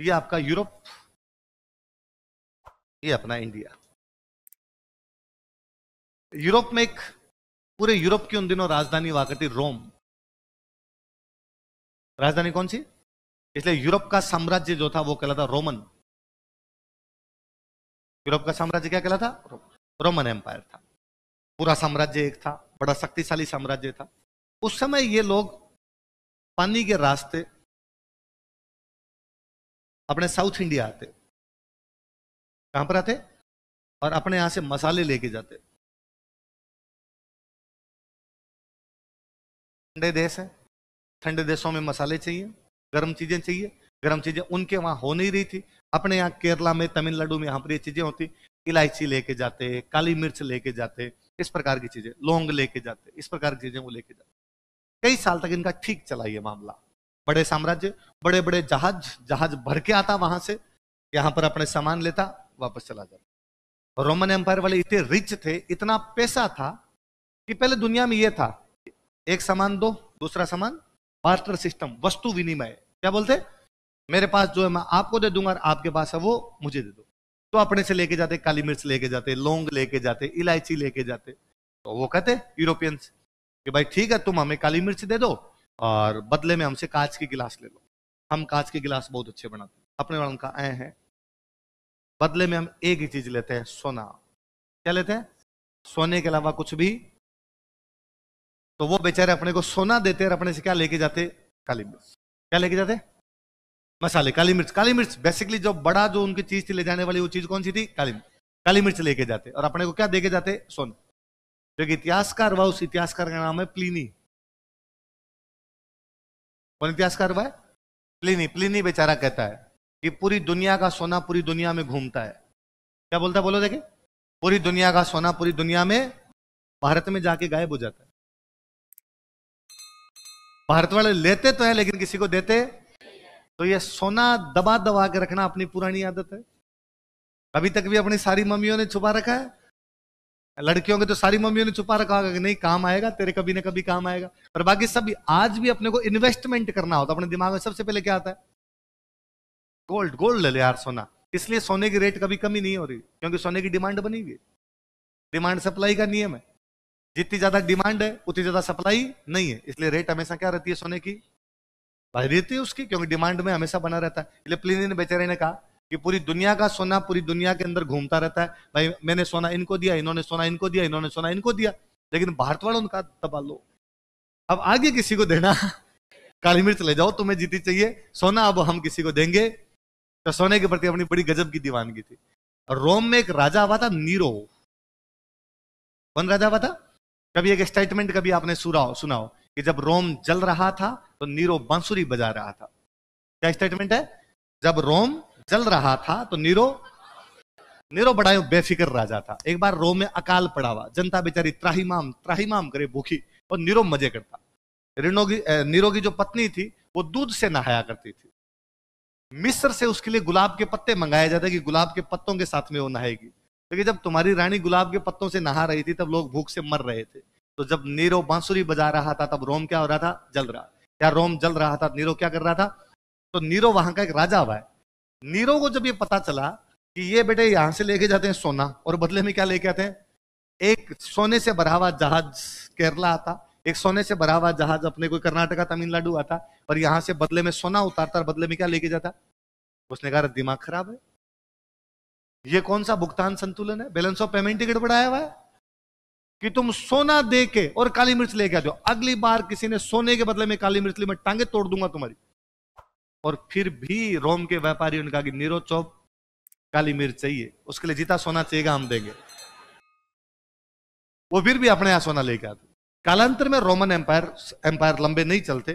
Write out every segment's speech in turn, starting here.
तो ये आपका यूरोप ये अपना इंडिया यूरोप में एक पूरे यूरोप की उन दिनों राजधानी हुआ करती रोम राजधानी कौन सी इसलिए यूरोप का साम्राज्य जो था वो कहलाता रोमन यूरोप का साम्राज्य क्या कहलाता रोमन एम्पायर था पूरा साम्राज्य एक था बड़ा शक्तिशाली साम्राज्य था उस समय ये लोग पानी के रास्ते अपने साउथ इंडिया आते कहां पर आते और अपने यहां से मसाले लेके जाते ठंडे देश है ठंडे देशों में मसाले चाहिए गर्म चीजें चाहिए गर्म चीजें उनके वहां हो नहीं रही थी अपने यहाँ केरला में तमिलनाडु में यहाँ पर ये चीजें होती इलायची लेके जाते काली मिर्च लेके जाते इस प्रकार की चीजें लौंग लेके जाते इस प्रकार की चीजें वो लेके जाते कई साल तक इनका ठीक चला ये मामला बड़े साम्राज्य बड़े बड़े जहाज जहाज भर के आता वहां से यहां पर अपने सामान लेता वापस चला जाता रोमन एम्पायर वाले इतने रिच थे इतना पैसा था कि पहले दुनिया में यह था एक सामान दो दूसरा सामान बार्टर सिस्टम वस्तु विनिमय क्या बोलते मेरे पास जो है मैं आपको दे दूंगा आपके पास है वो मुझे दे दो तो अपने से लेके जाते काली मिर्च लेके जाते लौंग लेके जाते इलायची लेके जाते तो वो कहते यूरोपियंस कि भाई ठीक है तुम हमें काली मिर्च दे दो और बदले में हमसे कांच के गिलास ले लो हम कांच के गिलास बहुत अच्छे बनाते हैं अपने वालों का आए हैं बदले में हम एक ही चीज लेते हैं सोना क्या लेते हैं सोने के अलावा कुछ भी तो वो बेचारे अपने को सोना देते और अपने से क्या लेके जाते काली मिर्च क्या लेके जाते मसाले काली मिर्च काली मिर्च बेसिकली जो बड़ा जो उनकी चीज थी ले जाने वाली वो चीज कौन सी थी काली मिर्च काली मिर्च लेके जाते और अपने को क्या देके जाते सोना जो इतिहासकार वह उस इतिहासकार का नाम है प्लीनी कौन इतिहासकार हुआ है प्लिनी प्लिनी बेचारा कहता है कि पूरी दुनिया का सोना पूरी दुनिया में घूमता है क्या बोलता बोलो देखे पूरी दुनिया का सोना पूरी दुनिया में भारत में जाके गायब हो जाता है भारत वाले लेते तो है लेकिन किसी को देते तो ये सोना दबा दबा के रखना अपनी पुरानी आदत है अभी तक भी अपनी सारी मम्मियों ने छुपा रखा है लड़कियों के तो सारी मम्मियों ने छुपा रखा होगा कि नहीं काम आएगा तेरे कभी ना कभी काम आएगा पर बाकी सब आज भी अपने को इन्वेस्टमेंट करना होता है अपने दिमाग में सबसे पहले क्या आता है गोल्ड गोल्ड ले यार सोना इसलिए सोने की रेट कभी कमी नहीं हो रही क्योंकि सोने की डिमांड बनी हुई डिमांड सप्लाई का नियम है जितनी ज्यादा डिमांड है उतनी ज्यादा सप्लाई नहीं है इसलिए रेट हमेशा क्या रहती है सोने की रहती है उसकी क्योंकि डिमांड में हमेशा बना रहता है इसलिए प्लीनी ने बेचारे ने कहा कि पूरी दुनिया का सोना पूरी दुनिया के अंदर घूमता रहता है भाई मैंने सोना इनको दिया इन्होंने सोना इनको दिया इन्होंने सोना इनको दिया लेकिन भारतवाड़ों ने कहा दबा लो अब आगे किसी को देना काली मिर्च ले जाओ तुम्हें जीती चाहिए सोना अब हम किसी को देंगे तो सोने के प्रति अपनी बड़ी गजब की दीवानगी थी रोम में एक राजा हुआ था नीरो कौन राजा हुआ था कभी एक स्टेटमेंट कभी आपने सुना हो सुना हो कि जब रोम जल रहा था तो नीरो बांसुरी बजा रहा था क्या स्टेटमेंट है जब रोम जल रहा था तो नीरो नीरो बड़ा बेफिक्र राजा था एक बार रो में अकाल पड़ा हुआ जनता बेचारी त्राहीमाम त्राहीमाम करे भूखी और नीरो मजे करता रिनोगी नीरो की जो पत्नी थी वो दूध से नहाया करती थी मिस्र से उसके लिए गुलाब के पत्ते मंगाए जाते कि गुलाब के पत्तों के साथ में वो नहाएगी लेकिन जब तुम्हारी रानी गुलाब के पत्तों से नहा रही थी तब लोग भूख से मर रहे थे तो जब नीरो बांसुरी बजा रहा था तब रोम क्या हो रहा था जल रहा या रोम जल रहा था नीरो क्या कर रहा था तो नीरो वहां का एक राजा हुआ है नीरो को जब ये पता चला कि ये बेटे यहां से लेके जाते हैं सोना और बदले में क्या लेके आते हैं एक सोने से भरा हुआ जहाज केरला आता एक सोने से भरा हुआ जहाज अपने कोई कर्नाटका तमिलनाडु आता और यहां से बदले में सोना उतारता और बदले में क्या लेके जाता उसने कहा दिमाग खराब है ये कौन सा भुगतान संतुलन है बैलेंस ऑफ पेमेंट टिकट बढ़ाया हुआ है कि तुम सोना दे के और काली मिर्च लेके आ जाओ अगली बार किसी ने सोने के बदले में काली मिर्च ली मैं टांगे तोड़ दूंगा तुम्हारी और फिर भी रोम के व्यापारियों ने कहा कि नीरो चौप काली मिर्च चाहिए उसके लिए जीता सोना चाहिएगा हम देंगे वो फिर भी अपने यहां सोना लेके आते कालांतर में रोमन एम्पायर एम्पायर लंबे नहीं चलते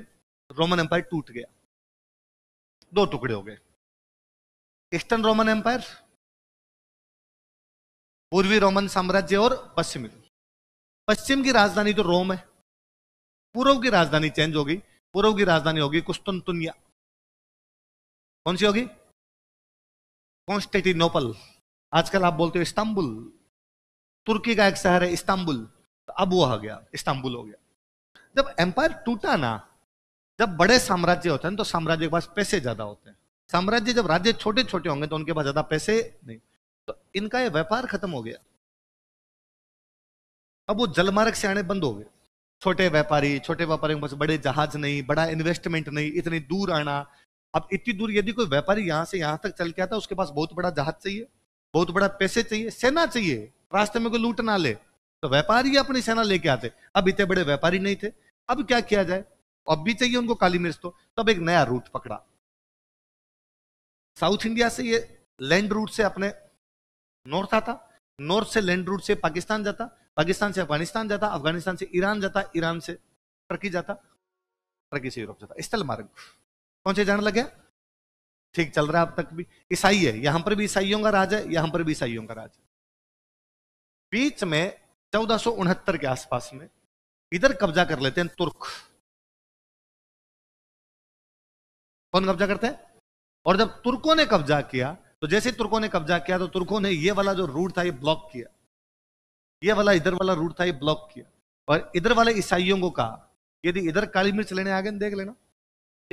रोमन एम्पायर टूट गया दो टुकड़े हो गए ईस्टर्न रोमन एम्पायर पूर्वी रोमन साम्राज्य और पश्चिमी पश्चिम की राजधानी तो रोम है पूर्व की राजधानी चेंज हो गई पूर्व की राजधानी होगी कुस्तुनतुनिया कौन सी होगी कॉन्स्टेटिनोपल आजकल आप बोलते हो इस्तांबुल तुर्की का एक शहर है इस्तांबुल तो अब वो आ गया इस्तांबुल हो गया जब एम्पायर टूटा ना जब बड़े साम्राज्य होते हैं तो साम्राज्य के पास पैसे ज्यादा होते हैं साम्राज्य जब राज्य छोटे छोटे होंगे तो उनके पास ज्यादा पैसे नहीं तो इनका ये व्यापार खत्म हो गया अब वो जलमार्ग से आने बंद हो गए छोटे व्यापारी छोटे व्यापारियों के पास बड़े जहाज नहीं बड़ा इन्वेस्टमेंट नहीं इतनी दूर आना अब इतनी दूर यदि कोई व्यापारी यहां से यहां तक चल के आता उसके पास बहुत बड़ा जहाज चाहिए बहुत बड़ा पैसे चाहिए सेना चाहिए रास्ते में कोई लूट ना ले तो व्यापारी अपनी सेना लेके आते अब इतने बड़े व्यापारी नहीं थे अब क्या किया जाए अब भी चाहिए उनको काली मिर्च तो तब तो एक नया रूट पकड़ा साउथ इंडिया से ये लैंड रूट से अपने नॉर्थ आता नॉर्थ से लैंड रूट से पाकिस्तान जाता पाकिस्तान से अफगानिस्तान जाता अफगानिस्तान से ईरान जाता ईरान से टर्की जाता टर्की से यूरोप जाता स्थल मार्ग कौन से जान लग गया ठीक चल रहा है अब तक भी ईसाई है यहां पर भी ईसाइयों का राज है यहां पर भी ईसाइयों का राज है बीच में चौदह के आसपास में इधर कब्जा कर लेते हैं तुर्क कौन कब्जा करते हैं और जब तुर्कों ने कब्जा किया तो जैसे तुर्कों ने कब्जा किया तो तुर्कों ने ये वाला जो रूट था ये ब्लॉक किया ये वाला इधर वाला रूट था ये ब्लॉक किया और इधर वाले ईसाइयों को कहा यदि इधर काली मिर्च लेने आ गए तो देख लेना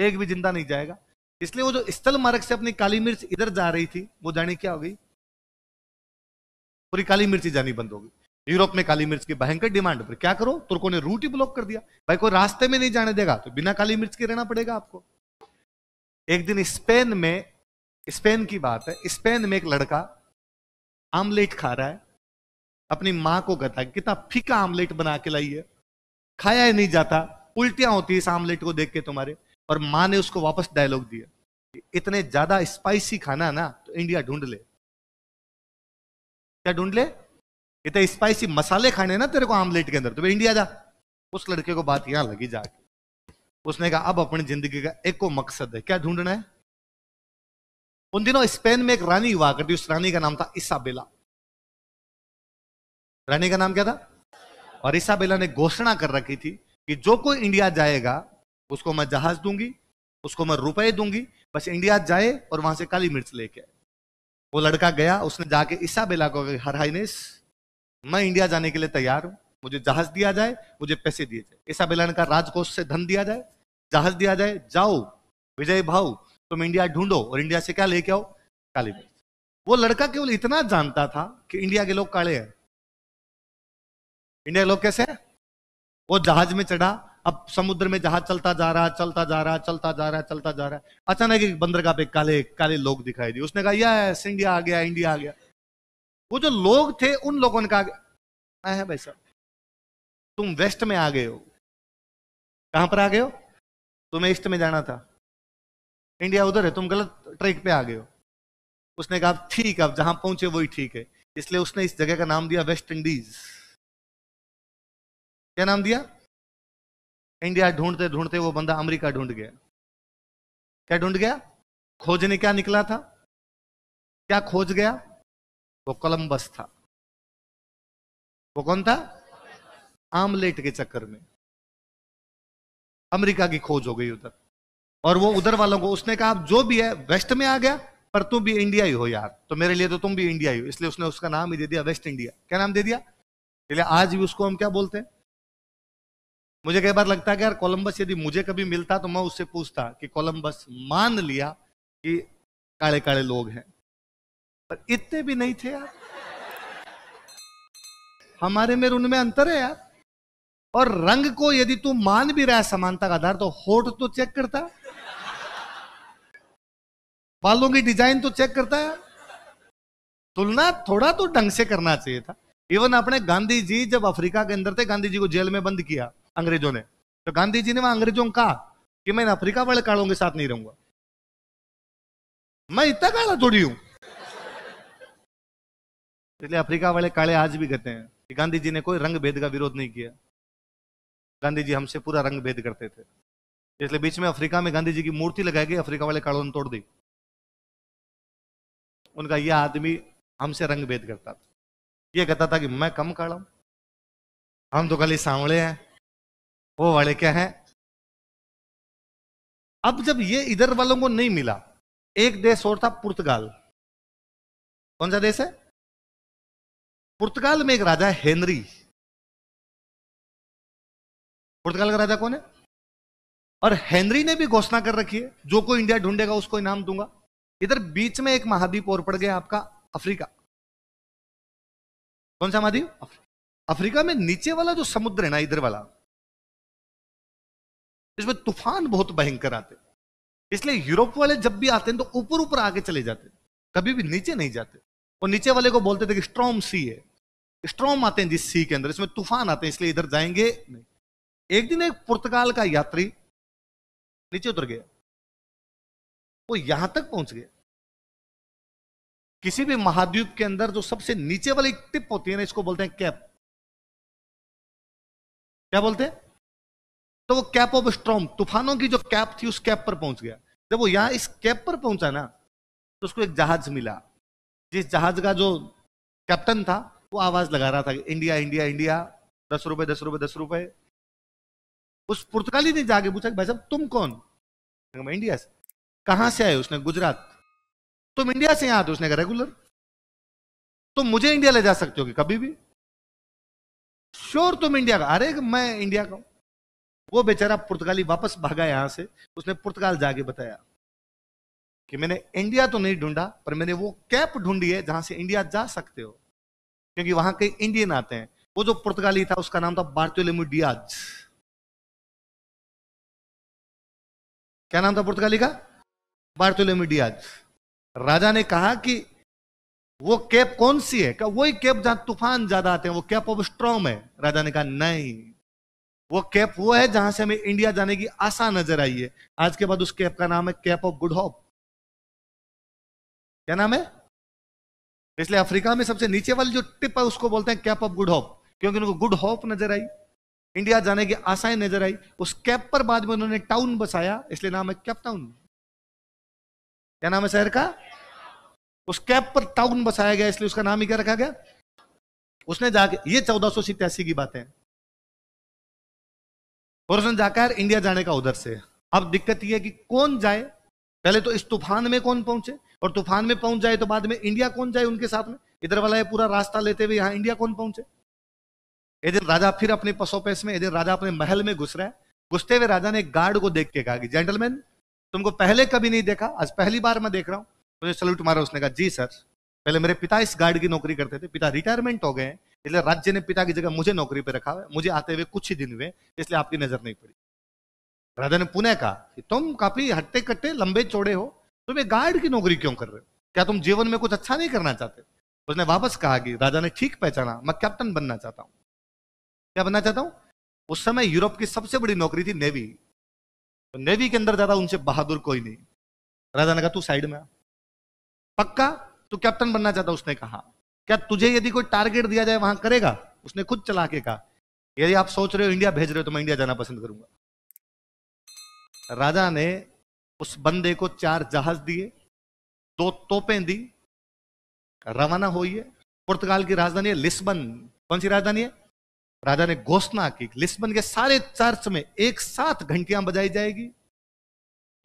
एक भी जिंदा नहीं जाएगा इसलिए वो जो स्थल मार्ग से अपनी काली मिर्च इधर जा रही थी वो जाने क्या हो गई पूरी काली मिर्ची जानी बंद हो गई यूरोप में काली मिर्च की भयंकर डिमांड पर क्या करो तुर्को ने रूट ही ब्लॉक कर दिया भाई कोई रास्ते में नहीं जाने देगा तो बिना काली मिर्च के रहना पड़ेगा आपको एक दिन स्पेन में स्पेन की बात है स्पेन में एक लड़का आमलेट खा रहा है अपनी मां को कहता है कितना फीका आमलेट बना के लाइए खाया ही नहीं जाता उल्टियां होती है इस आमलेट को देख के तुम्हारे और माँ ने उसको वापस डायलॉग दिया इतने ज्यादा स्पाइसी खाना ना तो इंडिया ढूंढ ले क्या ढूंढ ले इतने स्पाइसी मसाले खाने ना तेरे को आमलेट के अंदर तो इंडिया जा उस लड़के को बात यहां लगी जाके उसने कहा अब अपनी जिंदगी का एको मकसद है क्या ढूंढना है उन दिनों स्पेन में एक रानी हुआ करती उस रानी का नाम था इसाबेला रानी का नाम क्या था और इसाबेला ने घोषणा कर रखी थी कि जो कोई इंडिया जाएगा उसको मैं जहाज दूंगी उसको मैं रुपए दूंगी बस इंडिया जाए और वहां से काली मिर्च लेके आए वो लड़का गया उसने जाके बेला को हर हाइनेस मैं इंडिया जाने के लिए तैयार हूं मुझे जहाज दिया जाए मुझे पैसे दिए जाए इसाबेला ने कहा राजकोष से धन दिया जाए जहाज दिया जाए जाओ विजय भाव तुम इंडिया ढूंढो और इंडिया से क्या लेके आओ काली मिर्च वो लड़का केवल इतना जानता था कि इंडिया के लोग काले हैं इंडिया के लोग कैसे हैं वो जहाज में चढ़ा अब समुद्र में जहाज चलता जा रहा चलता जा रहा चलता जा रहा चलता जा रहा है अचानक एक बंदरगाह पे काले काले लोग दिखाई दिए उसने कहा यह इंडिया आ गया इंडिया आ गया वो जो लोग थे उन लोगों ने कहा है भाई साहब तुम वेस्ट में आ गए हो कहां पर आ गए हो तुम्हें ईस्ट में जाना था इंडिया उधर है तुम गलत ट्रैक पे आ गए हो उसने कहा ठीक अब जहां पहुंचे वही ठीक है इसलिए उसने इस जगह का नाम दिया वेस्ट इंडीज क्या नाम दिया इंडिया ढूंढते ढूंढते वो बंदा अमेरिका ढूंढ गया क्या ढूंढ गया खोजने क्या निकला था क्या खोज गया वो कोलंबस था वो कौन था आमलेट के चक्कर में अमेरिका की खोज हो गई उधर और वो उधर वालों को उसने कहा आप जो भी है वेस्ट में आ गया पर तुम भी इंडिया ही हो यार तो मेरे लिए तो तुम भी इंडिया ही हो इसलिए उसने उसका नाम ही दे दिया वेस्ट इंडिया क्या नाम दे दिया इसलिए आज भी उसको हम क्या बोलते हैं मुझे कई बार लगता है कि यार कोलंबस यदि मुझे कभी मिलता तो मैं उससे पूछता कि कोलंबस मान लिया कि काले काले लोग हैं पर इतने भी नहीं थे यार हमारे में उनमें अंतर है यार और रंग को यदि तू मान भी रहा है समानता का आधार तो होठ तो चेक करता है बालों की डिजाइन तो चेक करता है तुलना थोड़ा तो ढंग से करना चाहिए था इवन अपने गांधी जी जब अफ्रीका के अंदर थे गांधी जी को जेल में बंद किया अंग्रेजों ने तो गांधी जी ने वहां अंग्रेजों कहा कि मैं अफ्रीका वाले कालों के साथ नहीं रहूंगा मैं इतना काला थोड़ी हूं इसलिए अफ्रीका वाले काले आज भी कहते हैं कि गांधी जी ने कोई रंग भेद का विरोध नहीं किया गांधी जी हमसे पूरा रंग भेद करते थे इसलिए बीच में अफ्रीका में गांधी जी की मूर्ति लगाई गई अफ्रीका वाले कालों ने तोड़ दी उनका यह आदमी हमसे रंग भेद करता था यह कहता था कि मैं कम काला हूं हम तो खाली सांवले हैं वो वाले क्या हैं अब जब ये इधर वालों को नहीं मिला एक देश और था पुर्तगाल कौन सा देश है पुर्तगाल में एक राजा है हेनरी पुर्तगाल का राजा कौन है और हेनरी ने भी घोषणा कर रखी है जो कोई इंडिया ढूंढेगा उसको इनाम दूंगा इधर बीच में एक महाद्वीप और पड़ गया आपका अफ्रीका कौन सा महाद्वीप अफ्रीका में नीचे वाला जो समुद्र है ना इधर वाला इसमें तूफान बहुत भयंकर आते इसलिए यूरोप वाले जब भी आते हैं तो ऊपर ऊपर आके चले जाते कभी भी नीचे नहीं जाते और नीचे वाले को बोलते थे कि स्ट्रॉम सी है स्ट्रॉम आते हैं जिस सी के अंदर इसमें तूफान आते हैं इसलिए इधर जाएंगे नहीं एक दिन एक पुर्तगाल का यात्री नीचे उतर गया वो यहां तक पहुंच गया किसी भी महाद्वीप के अंदर जो सबसे नीचे वाली टिप होती है ना इसको बोलते हैं कैप क्या बोलते हैं तो वो कैप ऑफ स्ट्रॉम तूफानों की जो कैप थी उस कैप पर पहुंच गया जब वो यहां इस कैप पर पहुंचा ना तो उसको एक जहाज मिला जिस जहाज का जो कैप्टन था वो आवाज लगा रहा था इंडिया इंडिया इंडिया दस रुपए दस रुपए दस रुपए उस पुर्तगाली ने जाके पूछा भाई साहब तुम कौन मैं इंडिया से कहाँ से आए उसने गुजरात तुम इंडिया से यहां आते उसने कहा रेगुलर तुम मुझे इंडिया ले जा सकते हो कभी भी श्योर तुम इंडिया का अरे मैं इंडिया का हूं वो बेचारा पुर्तगाली वापस भागा यहां से उसने पुर्तगाल जाके बताया कि मैंने इंडिया तो नहीं ढूंढा पर मैंने वो कैप ढूंढी है जहां से इंडिया जा सकते हो क्योंकि वहां कई इंडियन आते हैं वो जो पुर्तगाली था उसका नाम था बार्तोलेमो डियाज क्या नाम था पुर्तगाली का बार्तोलेमो डियाज राजा ने कहा कि वो कैप कौन सी है वही कैप जहां तूफान ज्यादा आते हैं वो कैप ऑफ स्ट्रॉम है राजा ने कहा नहीं वो कैप वो है जहां से हमें इंडिया जाने की आशा नजर आई है आज के बाद उस कैप का नाम है कैप ऑफ गुड होप क्या नाम है इसलिए अफ्रीका में सबसे नीचे वाली जो टिप है उसको बोलते हैं कैप ऑफ गुड होप क्योंकि उनको गुड होप नजर आई इंडिया जाने की आशाएं नजर आई उस कैप पर बाद में उन्होंने टाउन बसाया इसलिए नाम है कैप टाउन क्या नाम है शहर का उस कैप पर टाउन बसाया गया इसलिए उसका नाम ही क्या रखा गया उसने जाके ये चौदह की बातें वर्जन जाकर इंडिया जाने का उधर से अब दिक्कत यह है कि कौन जाए पहले तो इस तूफान में कौन पहुंचे और तूफान में पहुंच जाए तो बाद में इंडिया कौन जाए उनके साथ में इधर वाला ये पूरा रास्ता लेते हुए यहां इंडिया कौन पहुंचे ये दिन राजा फिर अपने पसोपेस में ये दिन राजा अपने महल में घुस रहा है घुसते हुए राजा ने एक गार्ड को देख के कहा कि जेंटलमैन तुमको पहले कभी नहीं देखा आज पहली बार मैं देख रहा हूं मुझे सल्यूट मारा उसने कहा जी सर पहले मेरे पिता इस गार्ड की नौकरी करते थे पिता रिटायरमेंट हो गए इसलिए राज्य ने पिता की जगह मुझे नौकरी पे रखा है मुझे आते हुए कुछ ही दिन हुए इसलिए आपकी नजर नहीं पड़ी राजा ने पुणे कहा कि तुम काफी हट्टे कट्टे लंबे चौड़े हो तुम एक गार्ड की नौकरी क्यों कर रहे हो क्या तुम जीवन में कुछ अच्छा नहीं करना चाहते उसने वापस कहा कि राजा ने ठीक पहचाना मैं कैप्टन बनना चाहता हूँ क्या बनना चाहता हूँ उस समय यूरोप की सबसे बड़ी नौकरी थी नेवी तो नेवी के अंदर ज्यादा उनसे बहादुर कोई नहीं राजा ने कहा तू साइड में पक्का तू कैप्टन बनना चाहता उसने कहा हाँ। क्या तुझे यदि कोई टारगेट दिया जाए वहां करेगा उसने खुद चला के कहा यदि आप सोच रहे हो इंडिया भेज रहे हो तो मैं इंडिया जाना पसंद करूंगा राजा ने उस बंदे को चार जहाज दिए दो तोपें दी रवाना होइए पुर्तगाल की राजधानी है लिस्बन कौन सी राजधानी है राजा ने घोषणा की लिस्बन के सारे चर्च में एक साथ घंटियां बजाई जाएगी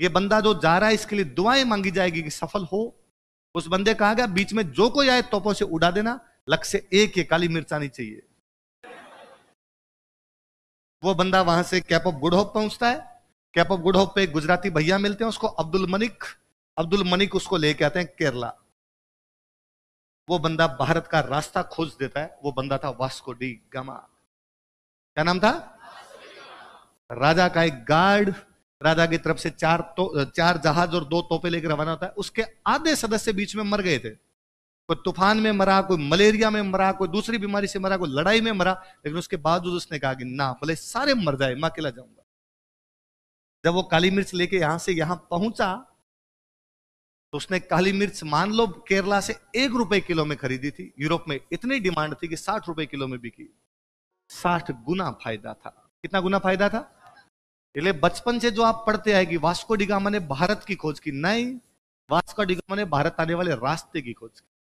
ये बंदा जो जा रहा है इसके लिए दुआएं मांगी जाएगी कि सफल हो उस बंदे कहा गया बीच में जो कोई आए तोपों से उड़ा देना लक्ष्य एक ये काली मिर्चा नहीं चाहिए वो बंदा वहां से कैप ऑफ गुडहोप पहुंचता है कैप ऑफ गुडहोप पे गुजराती भैया मिलते हैं उसको अब्दुल मनिक अब्दुल मनिक उसको लेके आते हैं केरला वो बंदा भारत का रास्ता खोज देता है वो बंदा था वास्को डी गमा क्या नाम था राजा का एक गार्ड राजा की तरफ से चार तो, चार जहाज और दो तोपे लेकर रवाना होता है उसके आधे सदस्य बीच में मर गए थे कोई तूफान में मरा कोई मलेरिया में मरा कोई दूसरी बीमारी से मरा कोई लड़ाई में मरा लेकिन उसके बावजूद उसने कहा कि ना भले सारे मर जाए मैं अकेला जाऊंगा जब वो काली मिर्च लेके यहां से यहां पहुंचा तो उसने काली मिर्च मान लो केरला से एक रुपए किलो में खरीदी थी यूरोप में इतनी डिमांड थी कि साठ रुपए किलो में बिकी साठ गुना फायदा था कितना गुना फायदा था એટલે बचपन से जो आप पढ़ते आए कि वास्को डिगामा ने भारत की खोज की नहीं वास्को डिगामा ने भारत आने वाले रास्ते की खोज की